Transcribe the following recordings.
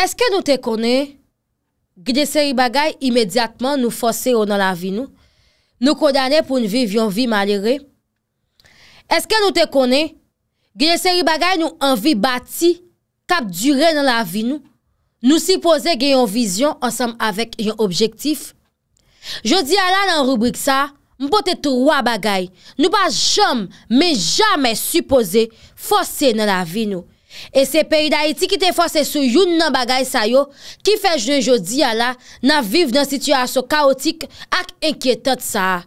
Eske nou te konen gine seri bagay imediatman nou fose yo nan la vi nou? Nou kodane pou nou viv yon vi malere? Eske nou te konen gine seri bagay nou anvi bati kap dure nan la vi nou? Nou sipose gen yon vizyon ansam avek yon objektif? Jodi ala nan rubrik sa, mbo te tou wabagay, nou pa jom me jame sipose fose nan la vi nou. E se peyi da iti ki te fwase sou youn nan bagay sa yo, ki fej den jodi ya la, nan viv nan sityasyon kaotik ak enkyetat sa a.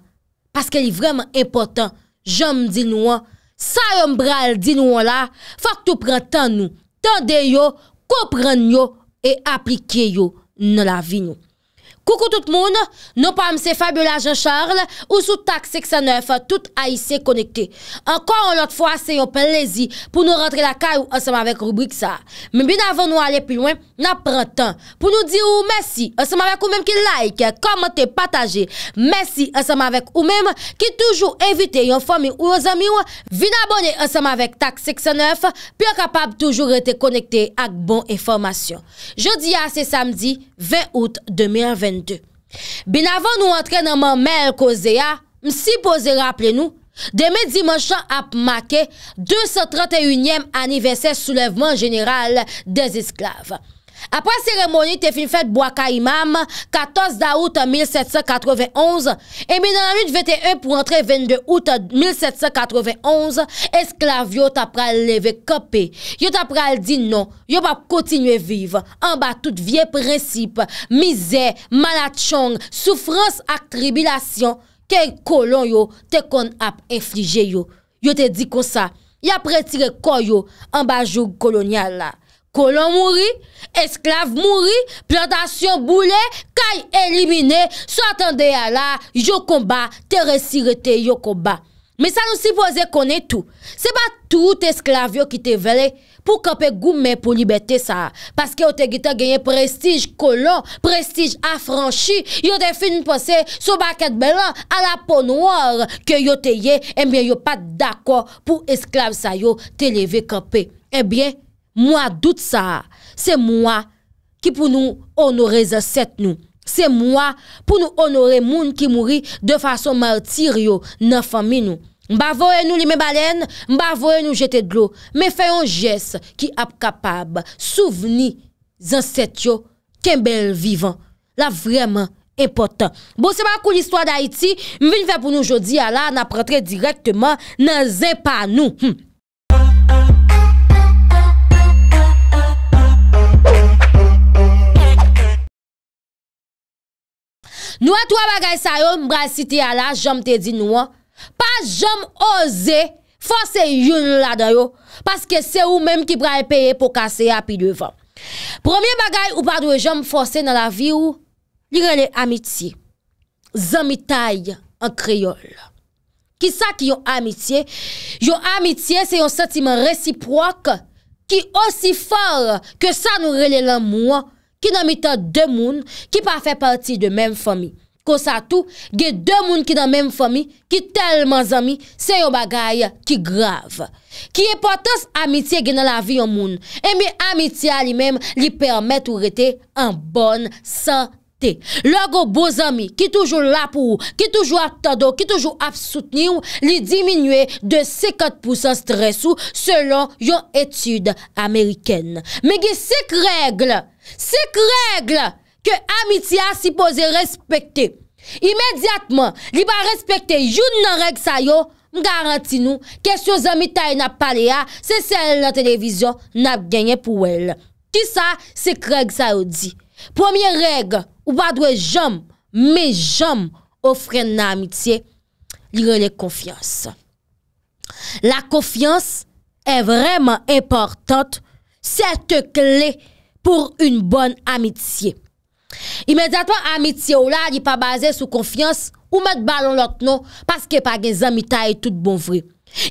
Paske li vreman impotant, jom di nou an, sa yon bral di nou an la, fak tou pran tan nou, tan de yo, kou pran yo, e aplike yo nan la vi nou. Koukou tout moun, nou pa mse Fabiola Jean-Charles, ou sou Tak 69, tout a y se konekte. Enkou an lot fwa se yo plezi pou nou rentre la ka ou anseman vek rubrik sa. Men bin avon nou ale pi lwen, nan pran tan. Pou nou di ou mersi, anseman vek ou mem ki like, komente, pataje. Mersi anseman vek ou mem ki toujou evite yon fomi ou yo zami ou, vin abone anseman vek Tak 69, pi ankapab toujou rete konekte ak bon informasyon. Jodi a se samdi, 20 oute 2021. Bin avan nou antrenman ah, Mel Kozea, msi pozera apre nou, demè Dimochan ap make 231è anivesè soulevman jeneral de zisklav. Apwa seremoni te fin fèt boaka imam, 14 da out 1791, emi nan anut 21 pou antre 22 out 1791, esklavyo tap pral leve kope. Yo tap pral di non, yo pa pkotinwe vive, anba tout vie prinsip, mize, malachong, soufrans ak tribilasyon, ke kolon yo te kon ap inflije yo. Yo te di konsa, yo pral tire koyo anba joug kolonial la. Kolon mouri, esklav mouri, plantasyon boule, kay elimine, sou attendeya la, yo komba, teresirete yo komba. Me sa nou sipoze konen tou. Se ba tout esklav yo ki te vele pou kapè goumè pou libetè sa. Paske yo te gite genye prestij kolon, prestij afranchi, yo te fin posè sou baket belan ala pon war ke yo te ye, e eh mwen yo pat dako pou esklav sa yo te leve kapè. E eh bie? Mwa dout sa, se mwa ki pou nou onore zan set nou. Se mwa pou nou onore moun ki mouri de fason martir yo nan fami nou. Mba voye nou li men balen, mba voye nou jete dlo. Men feyon jes ki ap kapab, souveni zan set yo, ken bel vivan. La vreman, impotant. Bo seman kou l'histoire d'Haïti, mwen fè pou nou jodi ya la, nan prantre direktman nan zè pa nou. Hmm. Nou a twa bagay sa yo mbra siti ala jom te di nou an, pa jom oze fose yon la da yo, paske se ou menm ki brale peye pou kase a pi devan. Premier bagay ou pa dwe jom fose nan la vi ou, li rele amitye. Zan mi tay an kreyol. Ki sa ki yo amitye? Yo amitye se yon sentimen resipwak ki osi far ke sa nou rele la mou an, ki nan mi tan de moun, ki pa fe parti de men fomi. Kousa tou, ge de moun ki nan men fomi, ki telman zami, se yo bagay ki grav. Ki epotans amitye genan la vi yon moun, e mi amitye li men, li permet ou rete en bon sante. Logo bo zami, ki toujou lapou, ki toujou atado, ki toujou ap souteniu, li diminue de 50% stresou, selon yon etude amerikene. Me ge sek regle, Sèk règle ke amitye a si pose respekte. Imediatman li ba respekte joun nan règle sa yo, m garanti nou kèsyon zami tay na pale a se sèl nan televizyon nap genye pou el. Kisa, sèk règle sa yo di. Premier règle ou ba dwe jom me jom ofre nan amitye li re le konfians. La konfians e vreman importante sèk te klee pou yon bon amitye. Imediatman amitye ou la, li pa baze sou konfians, ou met balon lot nou, paske pa gen zan mita e tout bon vre.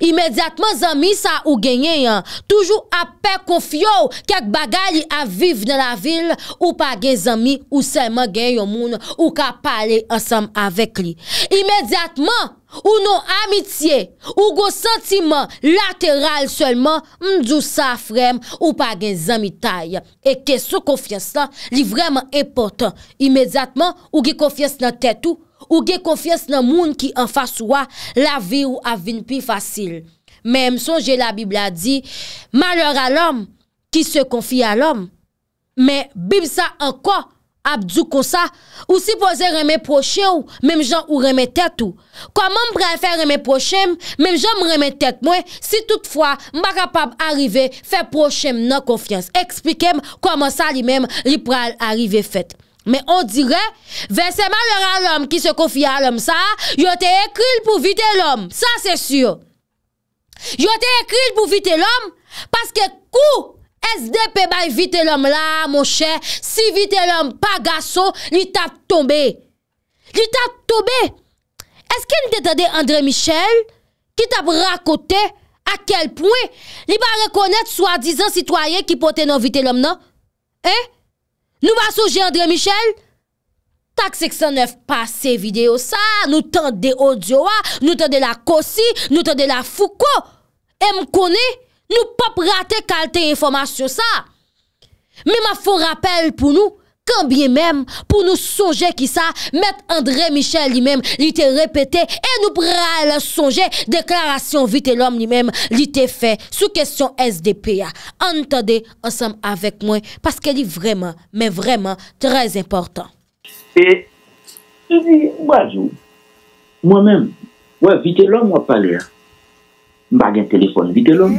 Imediatman zami sa ou genye yon Toujou apè konfyo Kèk bagay li aviv nan la vil Ou pa gen zami ou selman gen yon moun Ou ka pale ansam avek li Imediatman ou nou amitye Ou go sentiman lateral selman Mdou safrem ou pa gen zami tay E ke sou konfyes la li vreman epotan Imediatman ou ki konfyes nan tetou Ou ge konfyes nan moun ki an fasywa la vi ou avin pi fasil. Men msonje la bibla di, malor alom ki se konfi alom. Men bib sa anko abdou kon sa, ou si poze reme proche ou, menm jan ou reme tet ou. Koman mprefe reme proche m, menm jan mreme tet mwen, si toutfwa mba kapab arive fe proche m nan konfyes. Eksplike m koman sa li menm li pral arive fet. Men on dire, ve seman lor an lom ki se kofi an lom sa, yo te ekril pou vite lom. Sa se sur. Yo te ekril pou vite lom, paske kou SDP bay vite lom la, mon chè, si vite lom pa gaso, li tap tombe. Li tap tombe. Eske n te tade André Michel, ki tap rakote, a kel pouen? Li pa rekonet swadizan sitwayen ki pote nan vite lom nan? Eh? Eh? Nou ba souje André Michel? Tak seksyon nef pa se videyo sa, nou tan de Odjoa, nou tan de la Kosi, nou tan de la Fouko. E m koni, nou pop rate kalte informasyon sa. Mi ma foun rapel pou nou, Kambye mèm, pou nou sonje ki sa, met Andre Michel li mèm li te repetè e nou pral sonje deklarasyon vite lòm li mèm li te fè sou kèsyon SDP ya. Antade ansam avèk mwen, paske li vreman, mè vreman, trez importan. E, te di, wazou, mwen mèm, wè vite lòm wè palè ya. Mba gen telefon vite lòm,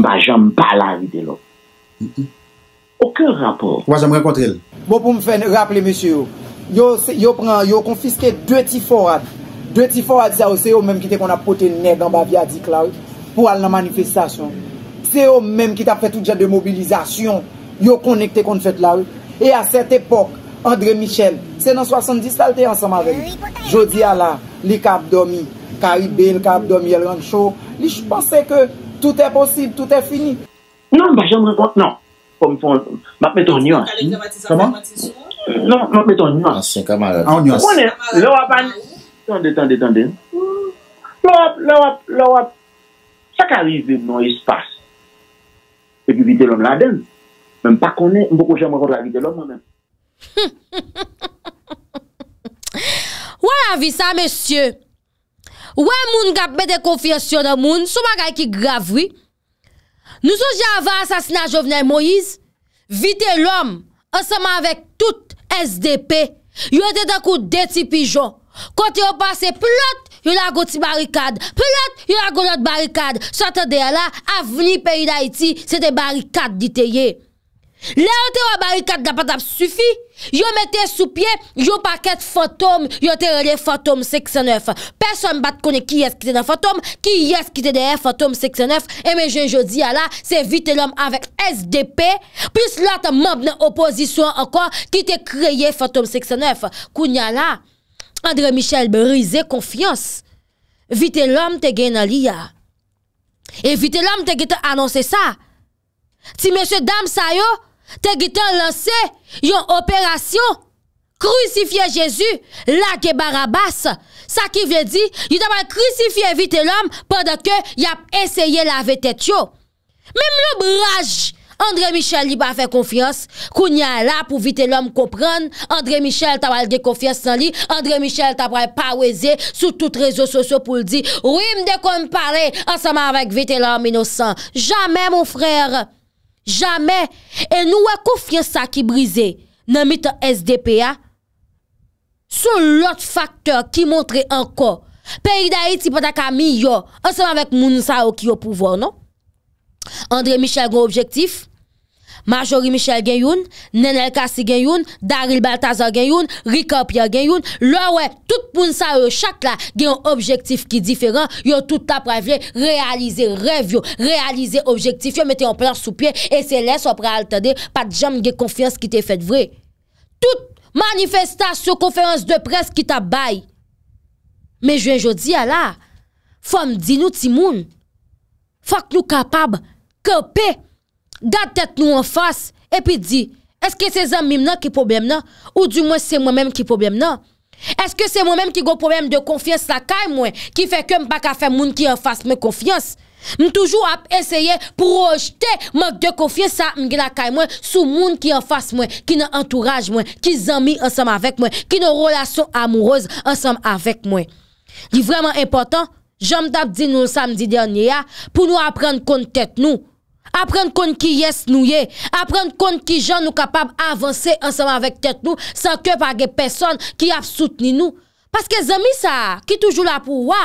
mba jan mpa la vite lòm. Mpou mpou. Ake rapor. Wajan mwen kontre el. Bo pou mwen fè raple, yon konfiske dwe tiforat. Dwe tiforat, se yon mèm ki te kon apote nèd an ba viadik la ou, pou al nan manifestasyon. Se yon mèm ki ta fè tout jè de mobilizasyon, yon konnekte kon fèt la ou. E a set epok, André Michel, se nan 70 salte ansan ma vey. Jodi ala, li kap domi, karibè, li kap domi, el ran chou. Li ch'pense ke tout è posib, tout è fini. Nan, wajan mwen kontre nan. Mwen meton nyon Kama? Non, mwen meton nyon Kama? Kama? Lò wap an Tande, tande, tande Lò wap, lò wap, lò wap Saka rive nou y espas E bi vide lon la den Mwen pa konen, mwen pou kouche mwen kouche la vide lon mwen men Ouè avisa, mesye Ouè moun gapbe de konfisyon an moun Sou mwen gay ki gravwi Nou sou javè asasina jovnen Moïse, vite l'om, ansama avèk tout SDP, yon te dè kou dè ti pijon. Kote yon pase, plot, yon la go ti barikad, plot, yon la go lot barikad. Sote de la, avni peyi da iti, se te barikad di te ye. Le yon te wè barikad da patap sufi, Yo mette sou pie, yo paket fantoum, yo te rele fantoum 69. Peson bat kone ki yes ki te de fantoum, ki yes ki te de fantoum 69. Eme je je di ya la, se vite lom avèk SDP, pis la te mob nan opozisyon ankon ki te kreye fantoum 69. Koun ya la, André Michel be rize konfiyans. Vite lom te gen a li ya. E vite lom te ge te anonsè sa. Ti mèche dam sa yo, Te gitan lanse, yon operasyon, kruisifye Jezu, lak e barabas. Sa ki vye di, yon tabal kruisifye vite l'om, padakè yon ap esye lave tet yo. Mem lo braj, André Michel li ba fe konfiyans, koun yon la pou vite l'om konpran. André Michel tabal de konfiyans san li, André Michel tabal paweze sou tout rezo sosyo pou l'di. Ou im de konpare ansama avèk vite l'om inosan. Jamè moun frèr. Jamè, e nou wè kou fien sa ki brize nan mito SDP ya, sou lot faktor ki montre anko, pe yi da iti pata ka mi yo, anseman wèk moun sa wèk yo pouvo, no? André Michel, Gro Objektif. Majori Michel gen yon, Nenel Kassi gen yon, Daril Baltazar gen yon, Rikopya gen yon, lò wè, tout poun sa yo chak la gen yon objektif ki diferan, yo tout apre vye, realize rev yo, realize objektif yo, mette yon plan sou pye, e se les opre altade, pat jom gen konfians ki te fet vwe. Tout manifestasyon konfians de pres ki ta bay. Me jwen jodi ya la, fòm di nou ti moun, fòm nou kapab, kepe, Gade tèt nou an fas, epi di, eske se zanmim nan ki problem nan? Ou di mwen se mwen men ki problem nan? Eske se mwen men ki go problem de konfians la kay mwen? Ki fe kem baka fe moun ki an fas mwen konfians? Mwen toujou ap eseye projete mwen de konfians sa mwen ki la kay mwen sou moun ki an fas mwen, ki nan entourage mwen, ki zanmi ansem avèk mwen, ki nan relasyon amouroz ansem avèk mwen. Di vreman important, jom dap di nou samdi dernyè ya, pou nou ap pren kon tèt nou, A pren kon ki yes nou ye, a pren kon ki jan nou kapab avanse ansanman vek tet nou, san ke pa ge peson ki ap soutni nou. Paske zemi sa ki toujou la pou wa,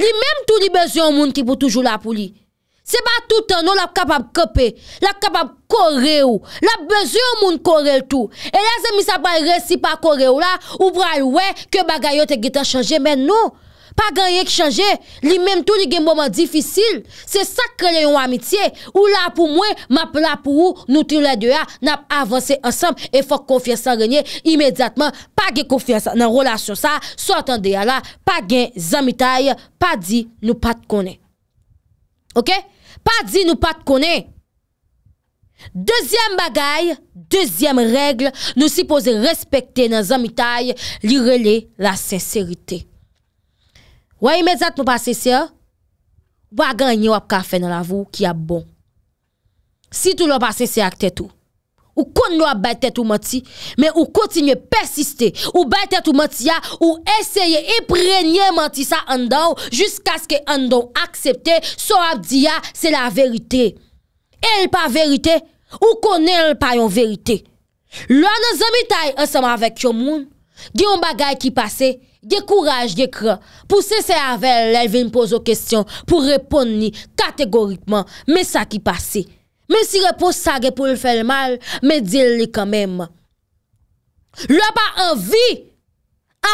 li menm tou li bezyon moun ki pou toujou la pou li. Se pa toutan nou la kapab kepe, la kapab kore ou, la bezyon moun kore l'tou. E la zemi sa pa y resipa kore ou la, ou pral we, ke bagayote gita chanje men nou. Pa gen yek chanje, li menm tou li gen mouman Difisil, se sakre le yon amitye Ou la pou mwen, map la pou ou Nou tri la dewa, nap avanse Ansem, e fok kofye san renyen Imediatman, pa gen kofye Nan relasyon sa, so atan deya la Pa gen zan mitay, pa di Nou pat kone Ok, pa di nou pat kone Dezyem bagay Dezyem regle Nou sipose respekte nan zan mitay Li rele la senserite Wa imedzat mou pasese a, wagan yon wap ka fe nan la vou ki a bon. Si tou lwa pasese ak tetou, ou kon lwa bayt tetou mati, men ou kontinye persiste, ou bayt tetou mati ya, ou eseye eprenye mati sa andou, jisk aske andou aksepte, so ap di ya, se la verite. El pa verite, ou kon el pa yon verite. Lwa nan zemitay ansama avek yon moun, di yon bagay ki pase, Gye kouraj, gye kre, pou sese avèl, lèl vin pouz ou kestyon, pou repon ni kategorikman, me sa ki pase. Men si repos sa gè pou l fèl mal, me dil li kanmèm. Lèl pa anvi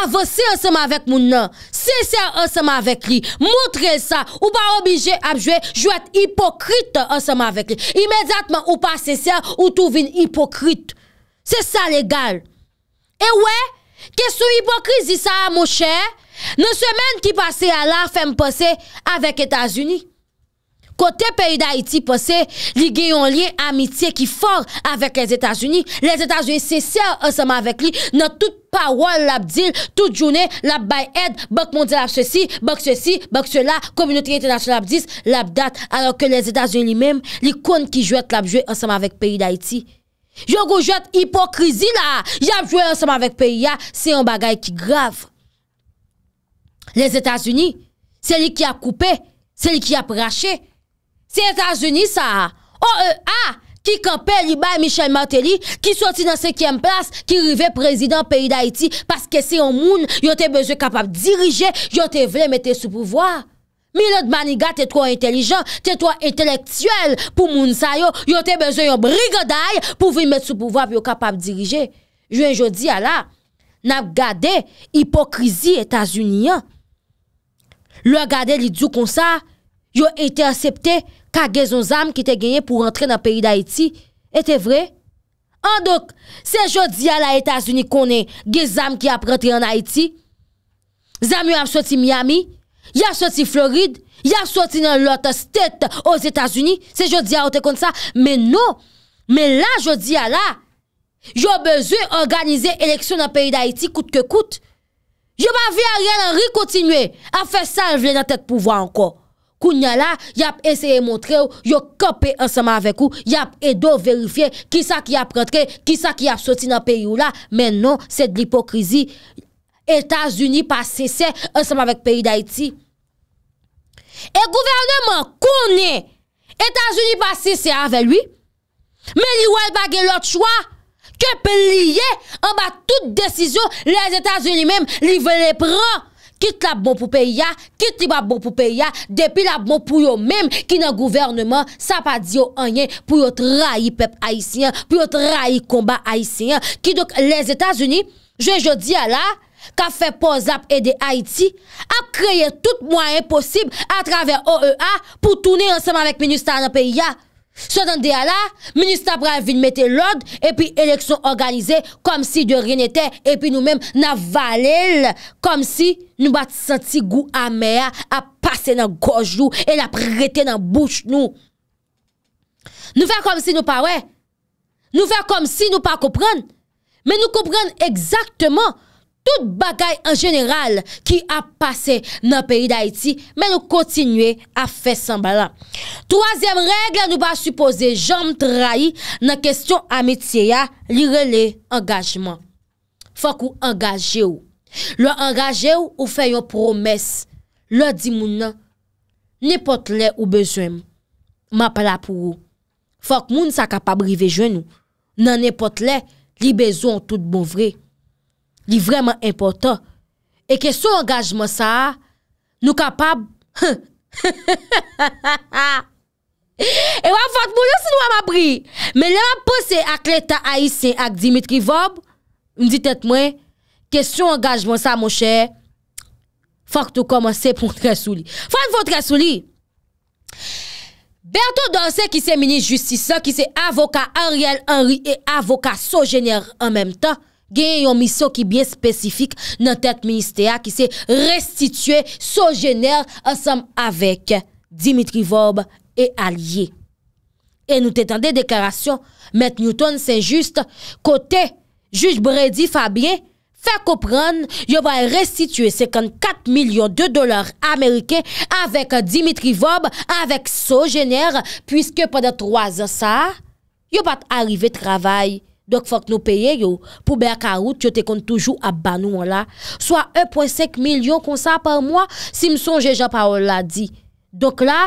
avosi ansem avèk moun nan, sese ansem avèk li, moutre sa, ou pa obije apjwe, jwèt hipokrite ansem avèk li. Imediatman ou pa sese an, ou tou vin hipokrite. Se sa legal. E wè? Kè sou hipokrizisa a mou chè, nou semen ki pase ala fèm pose avèk Etats-Unis. Kote peyi d'Haïti pose, li gen yon liye amitye ki for avèk les Etats-Unis. Les Etats-Unis se ser osama avèk li, nou tout power l'abdil, tout jounè, l'abbay ed, bok moun di l'abse si, bok se si, bok se la, kominouti etanasyon l'abdis, l'abdat. Alors ke les Etats-Unis li mèm, li kon ki jwèt l'abjwe osama avèk peyi d'Haïti. Yon gou jote hipokrizi la Yon jouè ensemble avec P.I.A Se yon bagay ki grave Les Etats-Unis Se li ki a koupe Se li ki a prache Se Etats-Unis sa O.E.A Ki kampe li ba Michel Martelly Ki soti nan 5e plas Ki rive prezident P.I.D.A. Yon te moune Yon te beze kapap dirije Yon te vle mette sou pouvoi Mi lè dmaniga te tro intelligent, te tro entelektuel pou moun sa yo. Yo te bezoy yo brigaday pou vi met sou pouvav yo kapab dirije. Yo en jodi a la, nap gade hipokrizi Etasuniyan. Lò gade li djou kon sa, yo ete asepte ka gezon zam ki te genye pou rentre nan peyi d'Haïti. Ete vre? An dok, se jodi a la Etasuniyan konen ge zam ki ap rentre an Haïti. Zam yo ap soti Miami. Ya soti Floride, ya soti nan lote stet os Etats-Unis, se yo di a ote kon sa, men nou, men la yo di a la, yo bezwe organize eleksyon nan peyi d'Haïti kout ke kout, yo pa vi a rien a rikotinwe, a fe san vle nan tek pouvo anko. Kounya la, yap eseye montre ou, yo kope ansama avek ou, yap edo verifiye, kisa ki ap rentre, kisa ki ap soti nan peyi ou la, men nou, se d'lipokrizi. Etats-Uni pa sese, anseman vek peyi d'Haïti. E gouvernement kounen, Etats-Uni pa sese avè lui, men li wèl bagè lòt chwa, ke pliye, anba tout desizo, les Etats-Uni mèm li vè lè pran, kit la bon pou peyi ya, kit li ba bon pou peyi ya, depi la bon pou yo mèm, ki nan gouvernement, sa pa diyo anyen, pou yo trahi pep haïsiyan, pou yo trahi komba haïsiyan, ki dok les Etats-Uni, je jo diya la, ka fe poz ap ede Haiti, ap kreye tout mwenye posib a travèr OEA pou toune ansèm anvek ministè anan peyi ya. Sò dan deya la, ministè pral vin mette lòd, epi eleksyon organizè kom si de rin etè, epi nou mèm nan valèl, kom si nou bat senti gou amèa ap pase nan goj nou el ap rete nan bouch nou. Nou fèr kom si nou pa wè, nou fèr kom si nou pa koupren, men nou koupren eksaktèman tout bagay an jeneral ki a pase nan peyi d'Haïti, men nou kontinue a fè sanbalan. Troazèm regle nou ba supose jom trai nan kestyon ametye ya li rele engajman. Fok ou engaje ou. Lwa engaje ou ou fè yon promes. Lwa di moun nan, nipote le ou bezwèm. Ma pala pou ou. Fok moun sa kapab rive jwen nou. Nan nipote le, li bezwèm tout bon vrej. li vreman epotan, e ke sou engajman sa, nou kapab, e wap fok mou lous, nou wap apri, men lop posen ak letan aisen, ak Dimitri Vob, m di tet mwen, ke sou engajman sa motche, fok tou komansen pou tresou li, fok nou fok tresou li, berto dansen ki se meni justice, ki se avokan Ariel Henry, e avokan sojener an memes tan, gen yon misyon ki byen spesifik nan tèt ministè a ki se restitue Sojenèr ansam avèk Dimitri Vorb e Alie. E nou tèt an de deklarasyon, Mèd Newton se juste kote juj Bredi Fabien fè koupran yon va restitue 54 milyon de dolar Amerike avèk Dimitri Vorb avèk Sojenèr pwiske pwè de 3 ansa yon pat arrive travèl Dok fok nou peye yo, pou ber karout, yo te kont toujou ab banou mwen la. So a 1.5 milyon konsa par mwen, si msonje jan par ou la di. Dok la,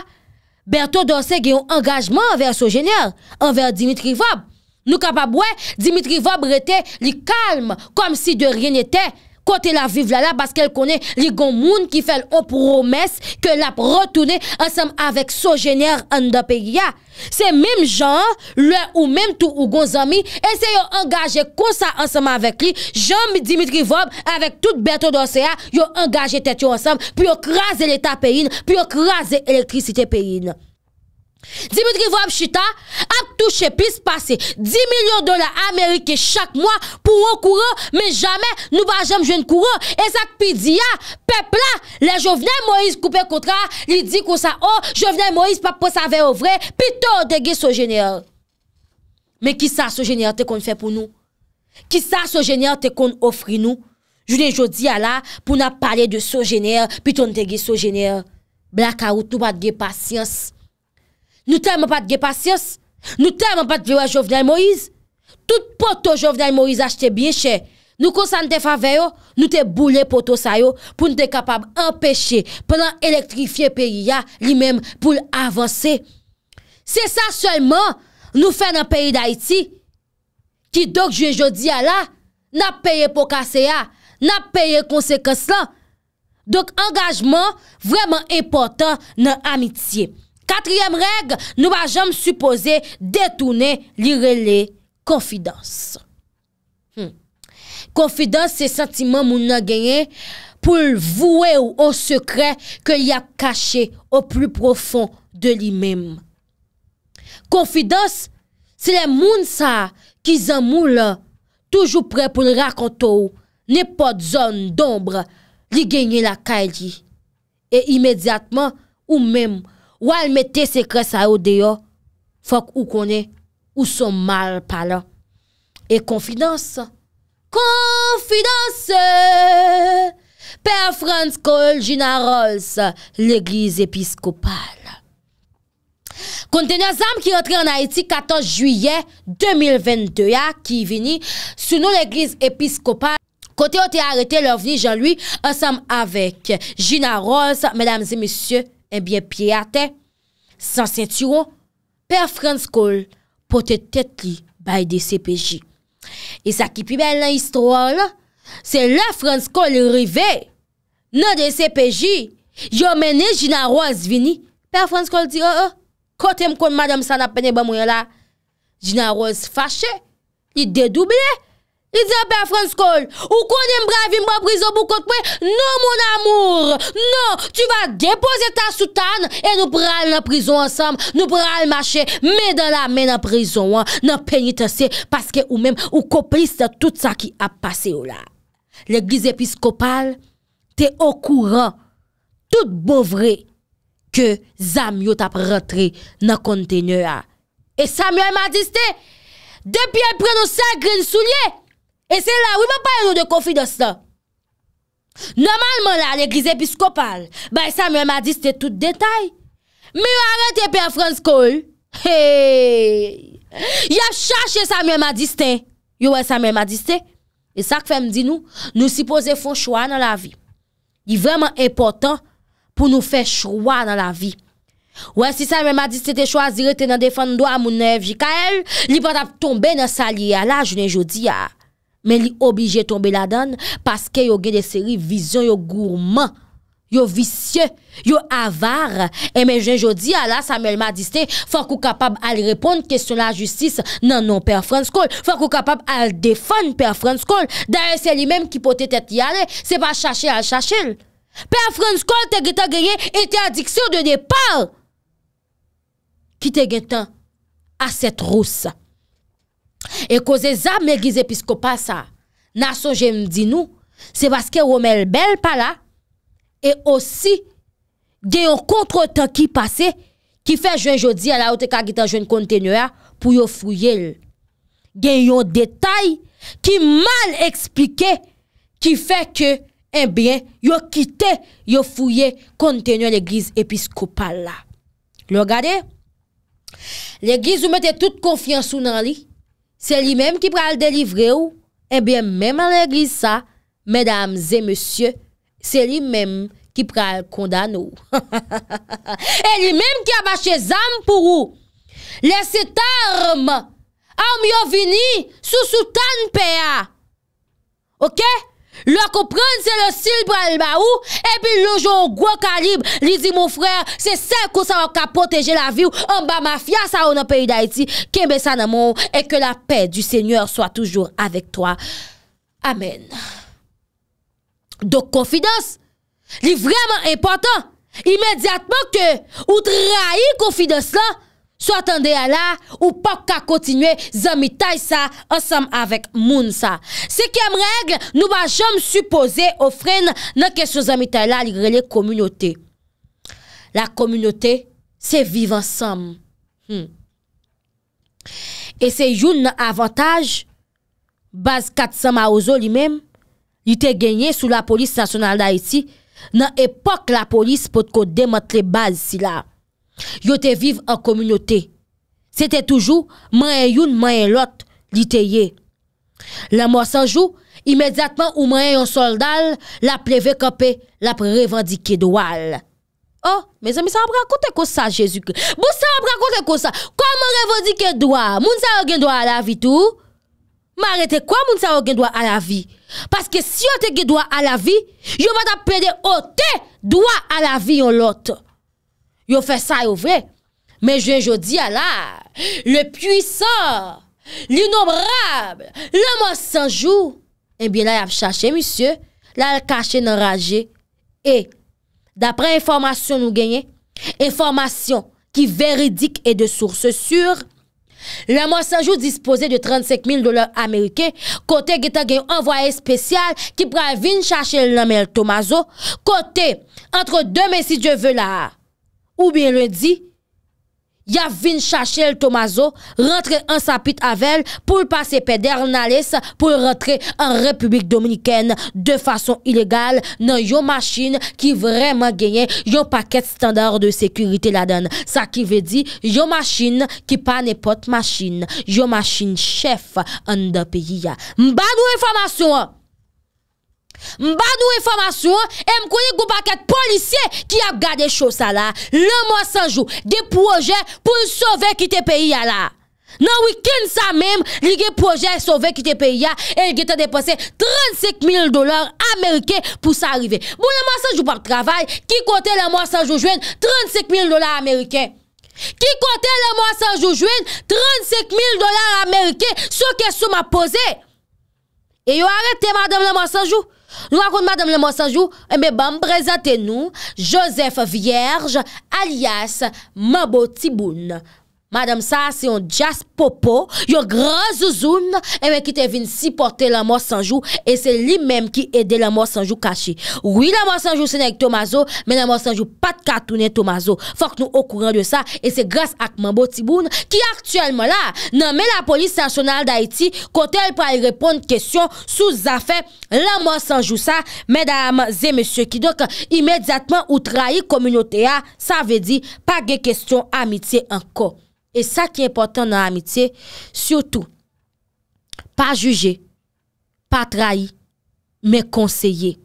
ber to donse gen yon engajman anver sou jener, anver Dimitri Vob. Nou kapab wè, Dimitri Vob rete li kalm, kom si de rien ete. Kote la viv la la, baske el konen li goun moun ki fel o promes ke lap rotounen ansem avèk so jener an da peyi ya. Se mèm jan, lè ou mèm tou ou goun zami, ese yo engaje konsa ansem avèk li, jan Dimitri Vob avèk tout bèto do seya, yo engaje tèt yo ansem, pi yo krasè l'état peyin, pi yo krasè elektrisite peyin. Dimitri vo ap chita Ap touche pis pase 10 milyon dola Amerike chak mwa Pou wak kouro Men jame nou ba jem jwen kouro E sak pi diya pepla Le jo vnen Moise koupe kontra Li di kousa o Jo vnen Moise pa posa ve ovre Pi ton dege sou jenere Men ki sa sou jenere te kon fè pou nou Ki sa sou jenere te kon ofri nou Jou de jo diya la Pou na pale de sou jenere Pi ton dege sou jenere Blaka ou tou bat ge pasyans Nou teman pat ge pasyos, nou teman pat viwa jovenel Moïse, tout poto jovenel Moïse achete bieche, nou konsan te faveyo, nou te boule poto sayo pou nou te kapab empèche, pou nan elektrifye peyi ya, li menm pou avanse. Se sa sèlman nou fè nan peyi d'Haïti, ki dok jwe jodi ya la, nan peyi pou kase ya, nan peyi konsekens la, dok angajman vreman importan nan amitye. Katriyem reg, nou wajam supose detounen li rele konfidans. Konfidans hmm. se sentimen moun nan genye pou l voue ou o sekre ke li a kache o plou profon de li mem. Konfidans se le moun sa ki zan mou la toujou pre pou l rakonto ou, ne pot zon d'ombre li genye la kajli e imediatman ou mem. Ou al mette sekre sa ou deyo, fok ou kone, ou son mal pala. E konfidans, konfidans, Per Franskoll, Gina Rolls, l'Eglise Episkopal. Konten yo zanm ki rentre an Haiti 14 juye 2022 ya, ki vini sou nou l'Eglise Episkopal, kote yo te arete l'ovni jan lui, ansam avek Gina Rolls, medamze misye, Ebyen eh piyate, san se tuwo, Per Franskoll pote tet li baye oh, oh, de CPJ. E sa ki pi bel nan istoran la, se la Franskoll rive, nan de CPJ, yo mene jina roze vini. Per Franskoll di, kote m kon madam sa na pene ba mwen la, jina roze fache, ni dedoubele, Idze apè a Franskoll, ou konen mbra vi mba prizon pou kote mwen? Non, moun amour, non, tu va depoze ta sutan, e nou pral nan prizon ansam, nou pral mache, mè dan la mè nan prizon wè, nan penyite se, paske ou mèm, ou kopliste tout sa ki ap pase ou la. Bon le gizepis kopal, te okouran, tout bovre ke zamyot ap rentre nan kontenye a. E samyoy madiste, depi ap pren ou sa gren soulye, E se la, wè mè pa yon nou de kofi de sa. Normalman la, l'Eglise Episkopal, bay Samuel Madiste tout detay. Mè yon anwè te pe a France School. Hey! Yon a chache Samuel Madiste. Yon wè Samuel Madiste. E sa k fèm di nou, nou si pose foun choua nan la vi. Yon vèman important pou nou fè choua nan la vi. Wè si Samuel Madiste te choua, zire te nan defan nou do a moun evi. Ka el, li pot ap tombe nan sali. Ya la, jounen jodi ya ah. a. Men li obije tombe la dan, paske yo gen de seri vizyon yo gourman, yo visye, yo avar. E men jen jodi, ala Samuel Madiste, fwa kou kapab al repon kese la justis nan non Père Franskoll, fwa kou kapab al defan Père Franskoll, da ese li men ki pote tete yale, se pa chache al chache l. Père Franskoll te getan genye, ete adiksyo de depan. Ki te getan aset roussa. E koze zame e giz Episkopal sa Naso jem di nou Se baske wome l bel pala E osi Gen yon kontro tan ki pase Ki fe jwen jodi ala ou te ka gitan jwen kontenua Pou yo fuyel Gen yon detay Ki mal eksplike Ki fe ke en eh bien Yo kite yo fuyel Kontenua l e giz Episkopal la Lo gade L e giz ou mette tout konfiansou nan li Se li menm ki pral delivre ou, ebyen eh menm an lè glisa, mèdames et monsye, se li menm ki pral kondan ou. E li menm ki abache zan pou ou. Lè se tarm, an mè yo vini, sou sou tan pe a. Ok? Lò kou pren se lò sil pou an l'ba ou E pi lò jò an gwa kalib Li di moun frè, se se kou sa an ka poteje la viw An ba ma fia sa an an peyi da iti Kèmè sa nan moun E ke la pey du seigneur soa toujou avèk toa Amen Dok konfidans Li vreman impotant Imediatman ke Ou trahi konfidans la So atende a la ou pok a kontinue zami tay sa ansam avek moun sa. Se kem regl nou ba jom supose ofren nan kesyo zami tay la li grele komunyote. La komunyote se vive ansam. E se joun nan avantaj, baz kat sam a ozo li men, yite genye sou la polis nasyonal da iti, nan epok la polis pot ko demotre baz si la. Yo te viv an komunote. Se te toujou, man yon, man yon lot, li te ye. La mwa sanjou, imedjatman ou man yon soldal, la pleve kapè, la pre-revandike doal. Oh, mezè mi sa ap rakote ko sa, jesu kè. Bo sa ap rakote ko sa, kon mwen revandike doal, moun sa o gen doal la vi tou. Mare te kwa moun sa o gen doal la vi? Paske si yo te gen doal la vi, yo vat ap ple de o te doal la vi yon lot. yo fè sa yo vè, men jwen jò di ala, le pwissant, l'inombrable, eh le mòs sanjou, en bi la yav chache, lal kache nan raje, e, dapre informasyon nou genye, informasyon ki veridik e de sourse sur, le mòs sanjou dispose de 35.000 dolar ameriken, kote geta genye envoye spesyal ki pral vin chache l'anmel tomazo, kote, entre 2 mesi dje vè la a, Ou bien le di, ya vin chache el tomazo, rentre en sapit avel, pou l'passe peder nalese, pou l'rentre en republik dominiken de fason ilegal nan yo machin ki vreman genyen yo paket standar de sekurite la den. Sa ki ve di, yo machin ki pa ne pot machin, yo machin chef an da peyi ya. Mbadou informasyon an! Mba nou e formasyon, e mkone kou paket polisye ki ap gade chosa la. Le mwa sanjou, de proje pou sove ki te peyi ya la. Nan wikend sa menm, li ge proje sove ki te peyi ya, el ge te depose 35 mil dolar Amerike pou sa arrive. Mbo le mwa sanjou par travay, ki kote le mwa sanjou jwen 35 mil dolar Amerike. Ki kote le mwa sanjou jwen 35 mil dolar Amerike, sou kes sou ma pose. E yo arete madem le mwa sanjou? Nou akoun madame Lemwa Sanjou, mbe bam prezante nou Joseph Vierge alias Mabotiboun. Madame sa, se yon jazz popo, yon gran zozoun, eme eh ki te vin si porté la mort sanjou, e se li menm ki ede la mort sanjou kache. Ouwi la mort sanjou se nek Tomazo, men la mort sanjou pat katounen Tomazo. Fok nou okouren de sa, e se gras akmanbo tiboun, ki aktuelman la, nan men la polis sasyonal da iti, kote el pa yon repon kestyon, sou zafen, la mort sanjou sa, men dam zemesye ki do, imedjatman ou trahi komynotè a, sa ve di, pa ge kestyon amitye anko. E sa ki important nan amitye, surtout, pa juje, pa trahi, men konseye.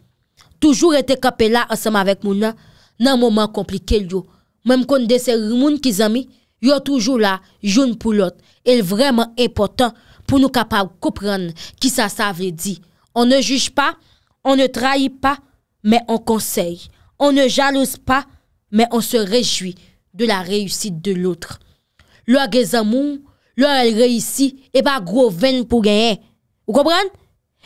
Toujou ete kapela asama vek mounan, nan mouman komplike liyo. Mem kon de se moun ki zami, yo toujou la joun pou lot. El vreman important pou nou kapav koupren ki sa savre di. On ne juje pa, on ne trahi pa, men an konseye. On ne jalouse pa, men an se rejoui de la reyusite de loutre. Lwa ge zamoun, lwa el reysi, e ba groven pou genyen. Ou kopran?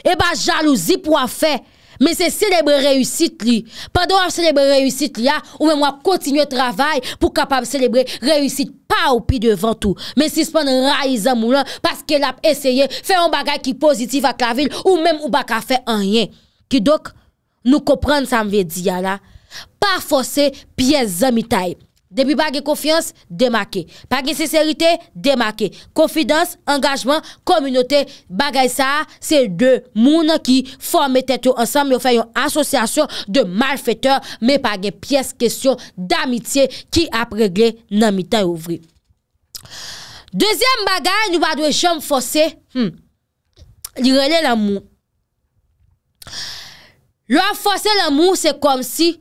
E ba jalouzi pou an fe. Men se celebre reysit li. Pa do an celebre reysit li a, ou men wap kontinye travay pou kapab celebre reysit pa ou pi devan tou. Men si spon ra i zamoun lan, paske lap eseye, fe yon bagay ki pozitif ak la vil, ou men wap ka fe an yen. Ki dok nou kopran sa mwen diya la, pa fose piye zamitayp. Depi bagye kofiyans, demake. Bagye siserite, demake. Kofidans, engajman, kominote, bagay sa, se de moun ki fòm etet yo ansam, yo fè yon asosyasyon de mal fèteur, me bagye piyes kestyon d'amitye ki ap regle nan mitan yowvri. Dezyem bagay nou ba dwe chom fòse, hmm, li rele l'amou. Lwa fòse l'amou, se kom si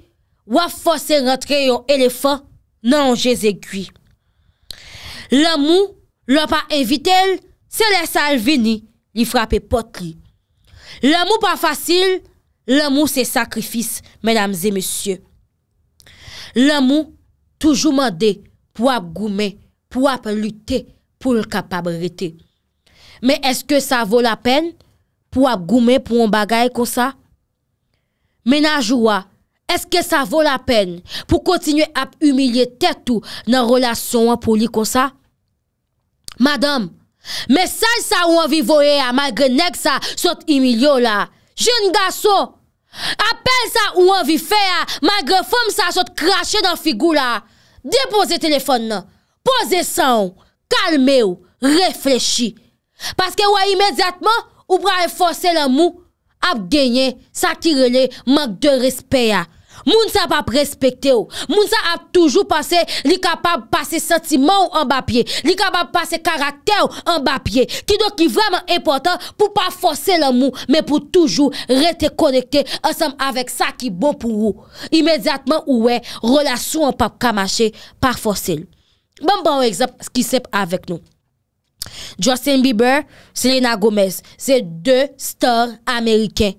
wwa fòse rentre yon elefant nan jè zè gwi. Lè mou, lè pa evitel, se lè sal vini, li frapè potri. Lè mou pa fasil, lè mou se sakrifis, menam zè monsye. Lè mou, toujou mandè, pou ap goume, pou ap lute pou l kapabritè. Men eske sa vò la pen, pou ap goume pou an bagay kon sa? Menajou wa, Eske sa vol apen pou kontinye ap umilye tetou nan relasyon an poli kon sa? Madam, mesaj sa ou an vi voye a, magre neg sa, sot imilyo la. Jende aso, apel sa ou an vi fe a, magre fom sa, sot krashe dan figou la. Depose telefon nan, pose san, kalme ou, reflechi. Paske woy imedjatman ou pra enfose la mou ap genye sa kirele mank de respe ya. Moun sa pa prespekte ou, moun sa ap toujou pase li kapab pase sentimen ou an bapye, li kapab pase karakter ou an bapye. Ki do ki vreman importan pou pa fosel an moun, men pou toujou rete konekte asanm avek sa ki bon pou ou. Imediatman ou we, relasyon an pa kamache, pa fosel. Bon bon eksept skisep avek nou. Justin Bieber, Selena Gomez, se de star Ameriken.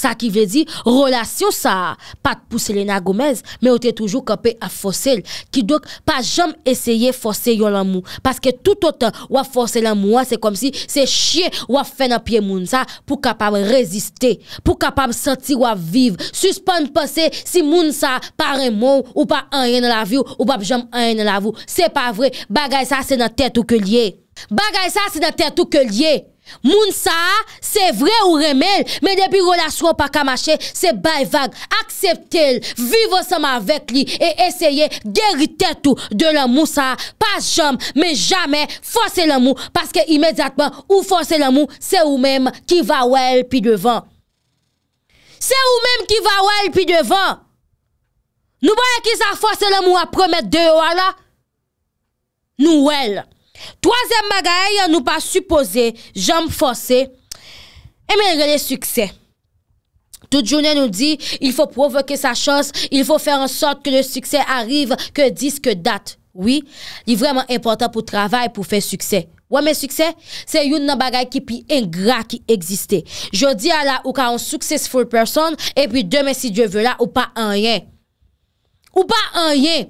Sa ki vle di, relasyon sa, pat pou Selena Gomez, me ou te toujou kapè a fosel, ki dok pa jom esye fosel yon lan mou. Paske tout otan wap fosel lan mou, se kom si se chie wap fè nan piye moun sa, pou kapab reziste, pou kapab senti wap viv, suspande pasè si moun sa parè mou, ou pa an yon nan la view, ou pa jom an yon nan la view. Se pa vre, bagay sa se nan tèt ou ke liye. Bagay sa se nan tèt ou ke liye. Moun sa, se vre ou remel, me depi relasyon pa kamache, se bay vag, akseptel, vivosama vek li, e esye geritetou de lan moun sa, pas jom, me jame, fose lan moun, paske imedjatman ou fose lan moun, se ou mem ki va wèl pi devan. Se ou mem ki va wèl pi devan. Nou banè ki sa fose lan moun a promet de wala, nou wèl. Troazem bagay an nou pa supose, jom fose, eme eh re le suksè. Tout jounè nou di, il fò provoke sa chans, il fò fè an sòt ke le suksè arrive, ke diske dat. Oui, li vreman impotant pou travèl pou fè suksè. Wè men suksè? Se youn nan bagay ki pi en gra ki eksiste. Jodi ala ou ka an suksèsful person, epi demè si djè vè la ou pa an yè. Ou pa an yè!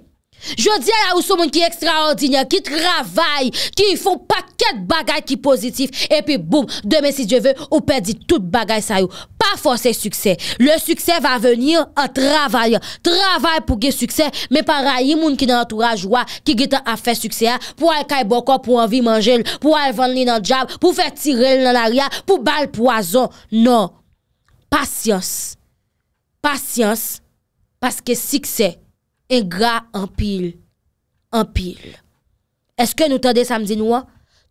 Je di a la ou sou moun ki ekstraordinan, ki travay, ki yi foun paket bagay ki pozitif, epi boum, demen si je ve, ou pedi tout bagay sa yo. Pa fosè suksè. Le suksè va venir a travay. Travay pou ge suksè, me para yi moun ki nan entouraj wwa, ki ge tan a fè suksè a, pou al kay bokon, pou anvi manje l, pou al van li nan jab, pou fè tire l nan ariya, pou bal poison. Non. Pasyons. Pasyons. Paske suksè. Pasyons. En gra empil, empil. Eske nou tande samdi nou an?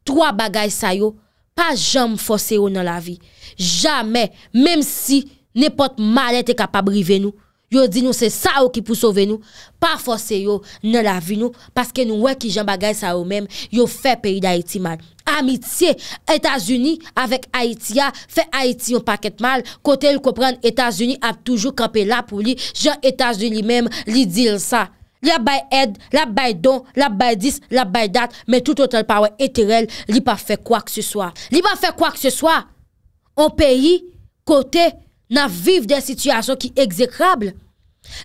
Troa bagay sayo, pa jam foseyo nan la vi. Jamen, memsi, nepot male te kapab rive nou. Yo di nou se sa ou ki pou sove nou. Pa fose yo, nan la vi nou. Paske nou wè ki jan bagay sa ou mèm. Yo fè peyi da Haiti mal. Amitie, Etasuni, avèk Haitia, fè Haiti yon paket mal. Kote yon kopren, Etasuni ap toujou kapè la pou li. Jan Etasuni mèm, li dil sa. La bay ed, la bay don, la bay dis, la bay dat. Men tout otel pa wè eterel, li pa fè kwa kse swa. Li pa fè kwa kse swa. O peyi, kote, yon. nan viv den situasyon ki ekzekrable.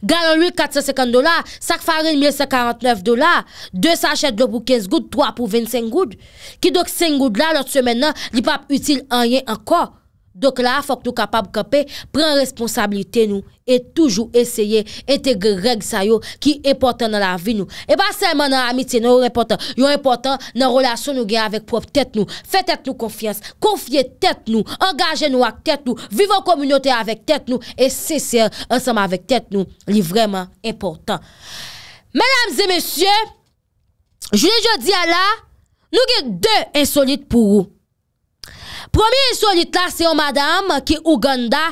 Galon 8, 450 dolar, sak farin, 1,149 dolar, 2 sachet lo pou 15 goud, 3 pou 25 goud. Ki dok 5 goud la, lot semen nan, li pap util anyen anko. Dok la fok nou kapab kope, pren responsabilite nou E toujou eseye, entegre reg sa yo ki important nan la vi nou E ba seman nan amitye nou yon important Yon important nan relasyon nou gen avik prop tete nou Fè tete nou konfyes, konfye tete nou, engaje nou ak tete nou Vivon komunyote avik tete nou E se ser ansam avik tete nou, li vreman important Menamze mesye, jouni jodi ala Nou gen de insolite pou ou Promi yon solit la se yon madame ki Uganda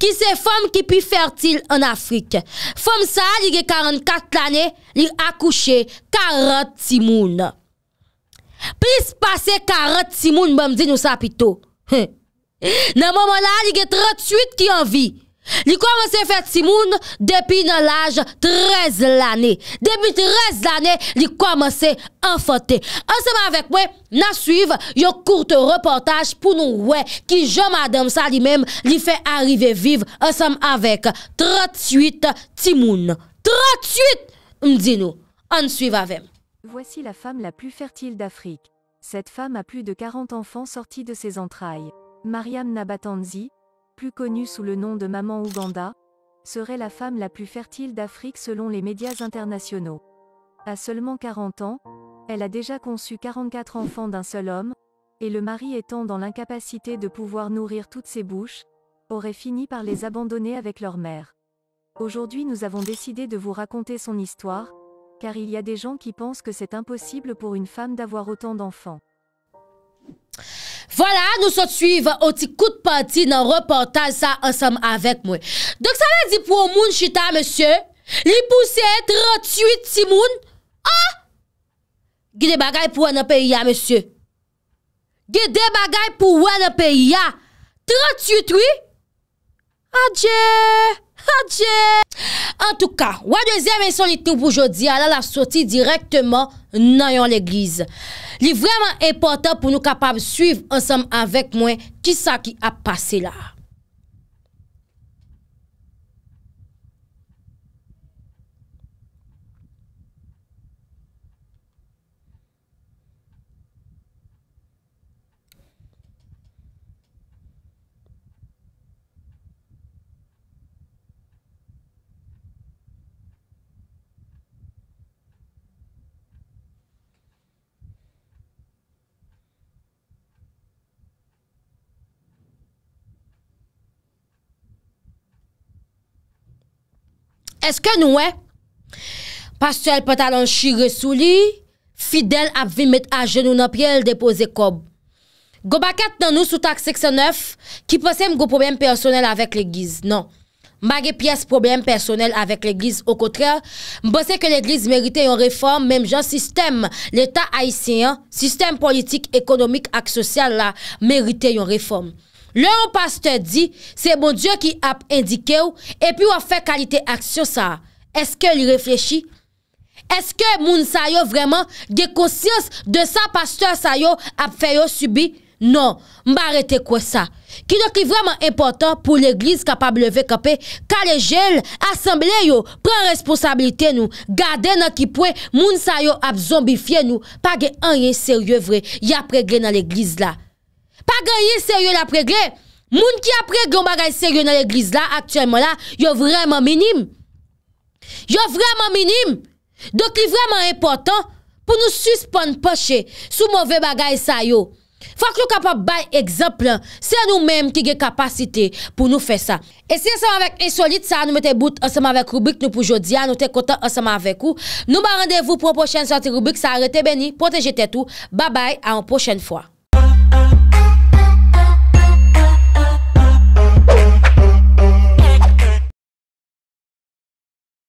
ki se fom ki pi fertil an Afrik. Fom sa li ge 44 lane li akouche 40 simoun. Pis pase 40 simoun bèm di nou sapito. Nan momon la li ge 38 ki anvi. Li à faire timoun depuis l'âge de 13 ans. Depuis 13 l'année, li à enfanter. Ensemble avec moi, nous suivre yo court reportage pou nou wè ki madame Madame sa li même lui fait arriver vivre ensemble avec 38 timoun. 38 dit nous suivre. avec avec. Voici la femme la plus fertile d'Afrique. Cette femme a plus de 40 enfants sortis de ses entrailles. Mariam Nabatanzi, plus connue sous le nom de Maman Ouganda, serait la femme la plus fertile d'Afrique selon les médias internationaux. À seulement 40 ans, elle a déjà conçu 44 enfants d'un seul homme, et le mari étant dans l'incapacité de pouvoir nourrir toutes ses bouches, aurait fini par les abandonner avec leur mère. Aujourd'hui nous avons décidé de vous raconter son histoire, car il y a des gens qui pensent que c'est impossible pour une femme d'avoir autant d'enfants. Vola, nou sot suiv an ti kout pati nan reportaj sa ansam avèk mwen. Dok sa mè di pou an moun chita, mè sè, li pou sè 38 si moun? Ah! Gè de bagay pou an apè ya, mè sè. Gè de bagay pou an apè ya. 38, wè? Adjè! Hadje! En tou ka, wak dezyen men son li tou pou jodi, ala la soti direktman nan yon leglize. Li vreman impotant pou nou kapab suiv ansam avek mwen ki sa ki a pase la. Eske nou e, pastou el patalon chire sou li, fidel ap vi met a genou nan pye el depoze kob. Go bakat nan nou sou tak seksen 9, ki pose m go problem personel avek l'eglise, nan. M bag e piyes problem personel avek l'eglise, au kotre, m pose ke l'eglise merite yon reforme, menm jan sistem l'eta aisyen, sistem politik, ekonomik ak sosyal la merite yon reforme. Le yon paste di, se mon die ki ap indike ou, epi ou a fe kalite aksyon sa. Eske li reflechi? Eske moun sayo vreman ge konsyans de sa paste sayo ap feyo subi? Non, mba rete kwa sa. Kilo ki vreman important pou l'eglise kapab leve kapè, kale jel, asemble yo, pren responsabilite nou, gade nan ki pwe moun sayo ap zombifye nou, pa ge anye seryoe vre, yapregle nan l'eglise la. pa ganyi seryon apregle, moun ki apreglou bagay seryon nan l'eglise la, aktyenman la, yo vreman minim. Yo vreman minim. Dok li vreman important pou nou suspon poche sou mouve bagay sa yo. Fak nou kapap bay ekzemplan, se nou menm ki ge kapasite pou nou fe sa. E se yon seman vek insolite sa, nou mette bout anseman vek rubrik, nou pou jodi an, nou te kontan anseman vek ou. Nou ba randevou pou anpochen sante rubrik sa, rete beni, poteje te tou. Babay, anpochen fwa.